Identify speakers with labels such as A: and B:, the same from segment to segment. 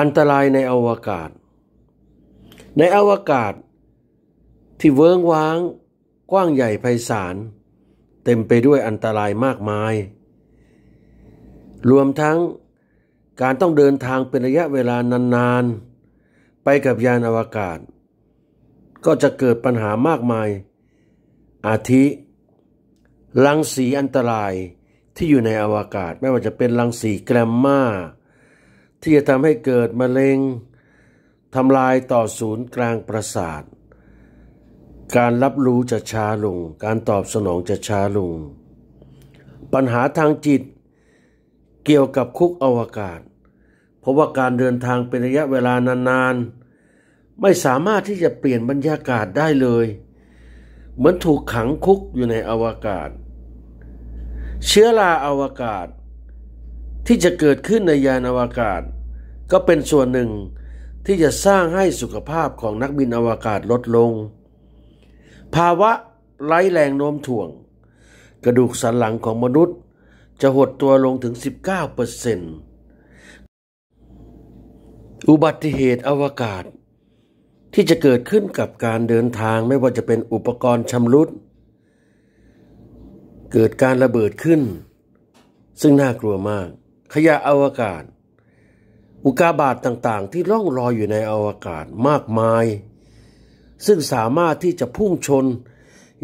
A: อันตรายในอวกาศ ในอวกาศที่เวิ้งว้างกว้างใหญ่ไพศาลเต็มไปด้วยอันตรายมากมาย รวมทั้งการต้องเดินทางเป็นระยะเวลานานๆ ไปกับยานอวกาศ ก็จะเกิดปัญหามากมาย อาทิรังสีอันตรายที่อยู่ในอวกาศไม่ว่าจะเป็นรังสีแกรมมาที่จะทำให้เกิดมะเร็งทำลายต่อศูนย์กลางประสาท การรับรู้จะช้าลงการตอบสนองจะช้าลงปัญหาทางจิต เกี่ยวกับคุกอวกาศ เพราะว่าการเดินทางเป็นระยะเวลานานๆ ไม่สามารถที่จะเปลี่ยนบรรยากาศได้เลย เหมือนถูกขังคุกอยู่ในอวกาศ เชื้อราอวกาศ ที่จะเกิดขึ้นในยานอวกาศก็เป็นส่วนหนึ่งที่จะสร้างให้สุขภาพของนักบินอวกาศลดลง ภาวะไร้แรงโน้มถ่วง กระดูกสันหลังของมนุษย์ จะหดตัวลงถึง 19%อุบัติเหตุอวกาศ ที่จะเกิดขึ้นกับการเดินทางไม่ว่าจะเป็นอุปกรณ์ชำรุด เกิดการระเบิดขึ้น ซึ่งน่ากลัวมาก ขยะอวกาศอุกาบาตต่างๆ ที่ล่องลอยอยู่ในอวกาศมากมาย ซึ่งสามารถที่จะพุ่งชน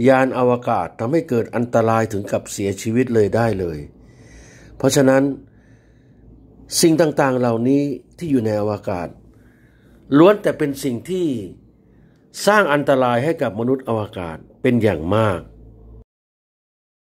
A: ยานอาวกาศทำให้เกิดอันตรายถึงกับเสียชีวิตเลยได้เลย เพราะฉะนั้นสิ่งต่างๆเหล่านี้ที่อยู่ในอวกาศ ล้วนแต่เป็นสิ่งที่สร้างอันตรายให้กับมนุษย์อวกาศเป็นอย่างมาก